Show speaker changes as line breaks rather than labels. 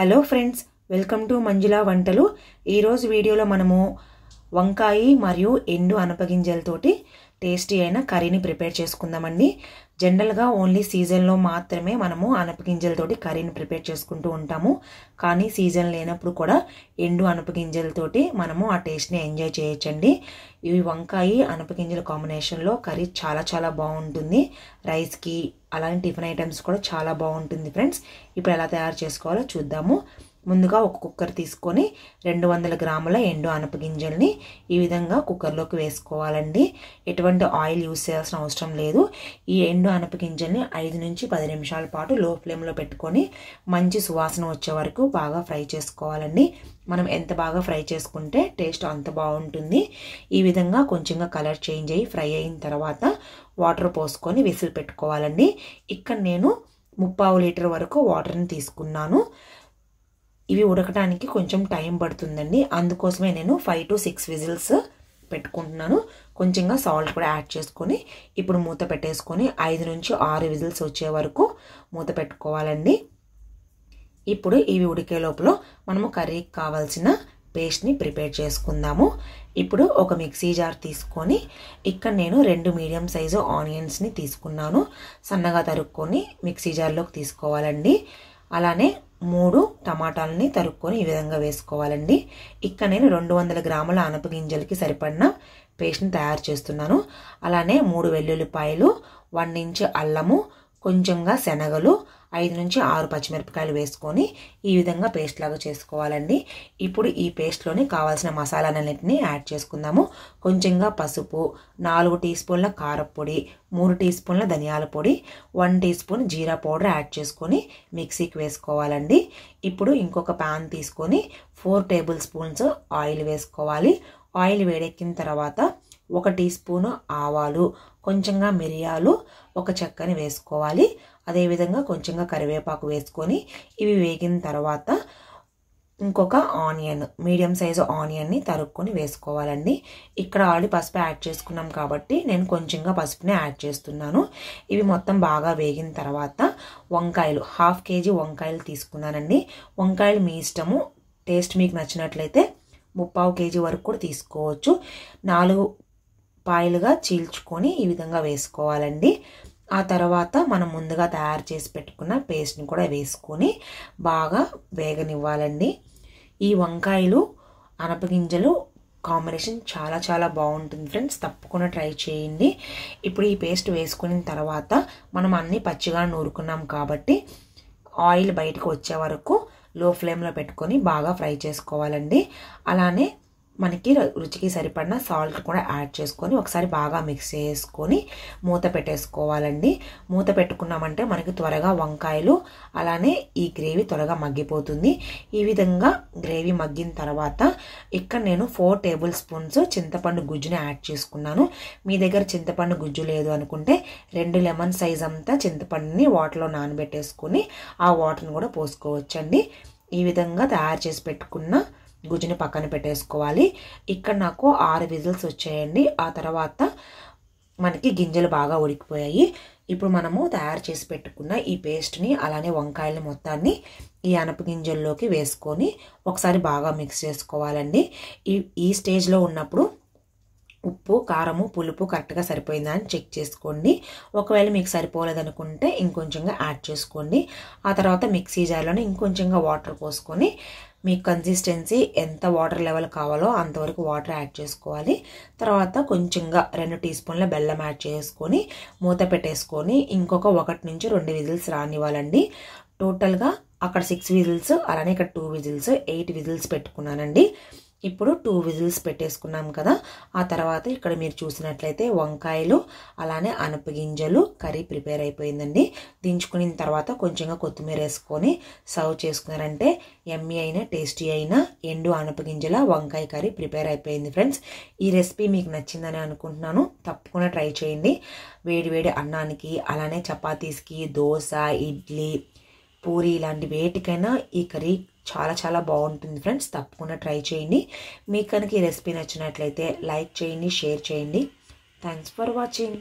hello friends welcome to Manjula వంటలు ఈరోజు వీడియోలో మనము వంకాయి మరియు ఎండు అనపగింజలతోటి టేస్టీ అయిన కర్రీని ప్రిపేర్ చేసుకుందామండి జనరల్గా ఓన్లీ సీజన్లో మాత్రమే మనము అనపగింజలతోటి కర్రీని ప్రిపేర్ చేసుకుంటూ ఉంటాము కానీ సీజన్ లేనప్పుడు కూడా ఎండు అనపగింజలతోటి మనము ఆ టేస్ట్ని ఎంజాయ్ చేయొచ్చండి ఇవి వంకాయి అనపగింజల కాంబినేషన్లో కర్రీ చాలా చాలా బాగుంటుంది రైస్కి అలాగే టిఫిన్ ఐటమ్స్ కూడా చాలా బాగుంటుంది ఫ్రెండ్స్ ఇప్పుడు ఎలా తయారు చేసుకోవాలో చూద్దాము ముందుగా ఒక కుక్కర్ తీసుకొని రెండు వందల గ్రాముల ఎండు అనపగింజల్ని ఈ విధంగా కుక్కర్లోకి వేసుకోవాలండి ఎటువంటి ఆయిల్ యూస్ చేయాల్సిన అవసరం లేదు ఈ ఎండు అనపగింజల్ని ఐదు నుంచి పది నిమిషాల పాటు లో ఫ్లేమ్లో పెట్టుకొని మంచి సువాసన వచ్చే వరకు బాగా ఫ్రై చేసుకోవాలండి మనం ఎంత బాగా ఫ్రై చేసుకుంటే టేస్ట్ అంత బాగుంటుంది ఈ విధంగా కొంచెంగా కలర్ చేంజ్ అయ్యి ఫ్రై అయిన తర్వాత వాటర్ పోసుకొని విసిల్ పెట్టుకోవాలండి ఇక్కడ నేను ముప్పావు లీటర్ వరకు వాటర్ని తీసుకున్నాను ఇవి ఉడకడానికి కొంచెం టైం పడుతుందండి అందుకోసమే నేను ఫైవ్ టు సిక్స్ విజిల్స్ పెట్టుకుంటున్నాను కొంచెంగా సాల్ట్ కూడా యాడ్ చేసుకొని ఇప్పుడు మూత పెట్టేసుకొని ఐదు నుంచి ఆరు విజిల్స్ వచ్చే వరకు మూత పెట్టుకోవాలండి ఇప్పుడు ఇవి ఉడికే లోపల మనము కర్రీకి కావాల్సిన పేస్ట్ని ప్రిపేర్ చేసుకుందాము ఇప్పుడు ఒక మిక్సీ జార్ తీసుకొని ఇక్కడ నేను రెండు మీడియం సైజు ఆనియన్స్ని తీసుకున్నాను సన్నగా తరుక్కొని మిక్సీ జార్లోకి తీసుకోవాలండి అలానే మూడు టమాటాలని తరుక్కొని ఈ విధంగా వేసుకోవాలండి ఇక్కడ నేను రెండు వందల గ్రాముల గింజలకి సరిపడిన పేస్ట్ని తయారు చేస్తున్నాను అలానే మూడు వెల్లుల్లిపాయలు వన్ ఇంచ్ అల్లము కొంచెంగా శనగలు ఐదు నుంచి ఆరు పచ్చిమిరపకాయలు వేసుకొని ఈ విధంగా పేస్ట్ లాగా చేసుకోవాలండి ఇప్పుడు ఈ పేస్ట్లోని కావాల్సిన మసాలాలన్నింటినీ యాడ్ చేసుకుందాము కొంచెంగా పసుపు నాలుగు టీ స్పూన్ల కారపొడి మూడు టీ స్పూన్ల ధనియాల పొడి one teaspoon jeera powder add చేసుకొని మిక్సీకి వేసుకోవాలండి ఇప్పుడు ఇంకొక ప్యాన్ తీసుకొని ఫోర్ టేబుల్ స్పూన్స్ ఆయిల్ వేసుకోవాలి ఆయిల్ వేడెక్కిన తర్వాత ఒక టీ స్పూను ఆవాలు కొంచెంగా మిరియాలు ఒక చెక్కని వేసుకోవాలి అదేవిధంగా కొంచెంగా కరివేపాకు వేసుకొని ఇవి వేగిన తర్వాత ఇంకొక ఆనియన్ మీడియం సైజు ఆనియన్ని తరుక్కొని వేసుకోవాలండి ఇక్కడ ఆల్రెడీ పసుపు యాడ్ చేసుకున్నాం కాబట్టి నేను కొంచెంగా పసుపునే యాడ్ చేస్తున్నాను ఇవి మొత్తం బాగా వేగిన తర్వాత వంకాయలు హాఫ్ కేజీ వంకాయలు తీసుకున్నానండి వంకాయలు మీ ఇష్టము టేస్ట్ మీకు నచ్చినట్లయితే ముప్పావు కేజీ వరకు కూడా తీసుకోవచ్చు నాలుగు పాయలుగా చీల్చుకొని ఈ విధంగా వేసుకోవాలండి ఆ తర్వాత మనం ముందుగా తయారు చేసి పెట్టుకున్న పేస్ట్ని కూడా వేసుకొని బాగా వేగనివ్వాలండి ఈ వంకాయలు అనపగింజలు కాంబినేషన్ చాలా చాలా బాగుంటుంది ఫ్రెండ్స్ తప్పకుండా ట్రై చేయండి ఇప్పుడు ఈ పేస్ట్ వేసుకున్న తర్వాత మనం అన్నీ పచ్చిగా నూరుకున్నాం కాబట్టి ఆయిల్ బయటకు వచ్చే వరకు లో ఫ్లేమ్లో పెట్టుకొని బాగా ఫ్రై చేసుకోవాలండి అలానే మనకి రుచికి సరిపడిన సాల్ట్ కూడా యాడ్ చేసుకొని ఒకసారి బాగా మిక్స్ చేసుకొని మూత పెట్టేసుకోవాలండి మూత పెట్టుకున్నామంటే మనకి త్వరగా వంకాయలు అలానే ఈ గ్రేవీ త్వరగా మగ్గిపోతుంది ఈ విధంగా గ్రేవీ మగ్గిన తర్వాత ఇక్కడ నేను ఫోర్ టేబుల్ స్పూన్స్ చింతపండు గుజ్జుని యాడ్ చేసుకున్నాను మీ దగ్గర చింతపండు గుజ్జు లేదు అనుకుంటే రెండు లెమన్ సైజ్ అంతా చింతపండుని వాటర్లో నానబెట్టేసుకొని ఆ వాటర్ని కూడా పోసుకోవచ్చండి ఈ విధంగా తయారు చేసి పెట్టుకున్న గుజ్జుని పక్కన పెట్టేసుకోవాలి ఇక్కడ నాకు ఆరు విజిల్స్ వచ్చాయండి ఆ తర్వాత మనకి గింజలు బాగా ఉడికిపోయాయి ఇప్పుడు మనము తయారు చేసి పెట్టుకున్న ఈ పేస్ట్ని అలానే వంకాయలని మొత్తాన్ని ఈ గింజల్లోకి వేసుకొని ఒకసారి బాగా మిక్స్ చేసుకోవాలండి ఈ ఈ స్టేజ్లో ఉన్నప్పుడు ఉప్పు కారము పులుపు కరెక్ట్గా సరిపోయిందా అని చెక్ చేసుకోండి ఒకవేళ మీకు సరిపోలేదనుకుంటే ఇంకొంచెంగా యాడ్ చేసుకోండి ఆ తర్వాత మిక్సీ జార్లోనే ఇంకొంచెంగా వాటర్ పోసుకొని మీకు కన్సిస్టెన్సీ ఎంత వాటర్ లెవెల్ కావాలో అంతవరకు వాటర్ యాడ్ చేసుకోవాలి తర్వాత కొంచెంగా రెండు టీ స్పూన్ల బెల్లం యాడ్ చేసుకొని మూత పెట్టేసుకొని ఇంకొక ఒకటి నుంచి రెండు విజిల్స్ రానివ్వాలండి టోటల్గా అక్కడ సిక్స్ విజిల్స్ అలానే ఇక్కడ టూ విజిల్స్ ఎయిట్ విజిల్స్ పెట్టుకున్నానండి ఇప్పుడు టూ విజిల్స్ పెట్టేసుకున్నాం కదా ఆ తర్వాత ఇక్కడ మీరు చూసినట్లయితే వంకాయలు అలానే అనపగింజలు కర్రీ ప్రిపేర్ అయిపోయిందండి దించుకుని తర్వాత కొంచెంగా కొత్తిమీర వేసుకొని సర్వ్ చేసుకున్నారంటే ఎమ్మి అయిన టేస్టీ అయిన ఎండు అనపగింజల వంకాయ కర్రీ ప్రిపేర్ అయిపోయింది ఫ్రెండ్స్ ఈ రెసిపీ మీకు నచ్చిందని అనుకుంటున్నాను తప్పకుండా ట్రై చేయండి వేడివేడి అన్నానికి అలానే చపాతీస్కి దోశ ఇడ్లీ పూరి ఇలాంటి వేటికైనా ఈ కర్రీ చాలా చాలా బాగుంటుంది ఫ్రెండ్స్ తప్పకుండా ట్రై చేయండి మీకు కనుక ఈ రెసిపీ నచ్చినట్లయితే లైక్ చేయండి షేర్ చేయండి థ్యాంక్స్ ఫర్ వాచింగ్